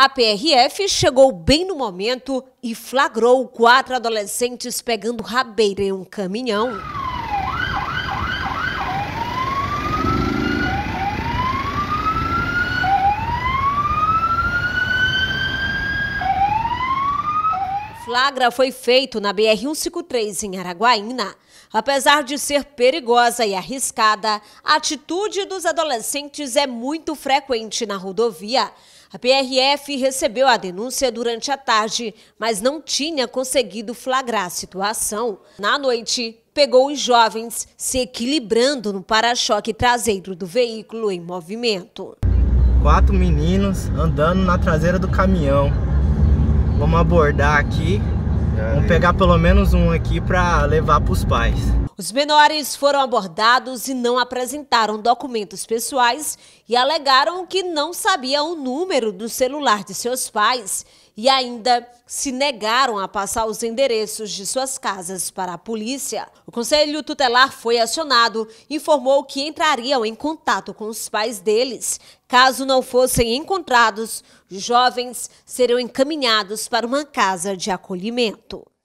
A PRF chegou bem no momento e flagrou quatro adolescentes pegando rabeira em um caminhão. flagra foi feito na BR-153 em Araguaína. Apesar de ser perigosa e arriscada, a atitude dos adolescentes é muito frequente na rodovia. A PRF recebeu a denúncia durante a tarde, mas não tinha conseguido flagrar a situação. Na noite, pegou os jovens se equilibrando no para-choque traseiro do veículo em movimento. Quatro meninos andando na traseira do caminhão Vamos abordar aqui. Vamos pegar pelo menos um aqui para levar para os pais. Os menores foram abordados e não apresentaram documentos pessoais e alegaram que não sabiam o número do celular de seus pais e ainda se negaram a passar os endereços de suas casas para a polícia. O conselho tutelar foi acionado e informou que entrariam em contato com os pais deles. Caso não fossem encontrados, os jovens serão encaminhados para uma casa de acolhimento.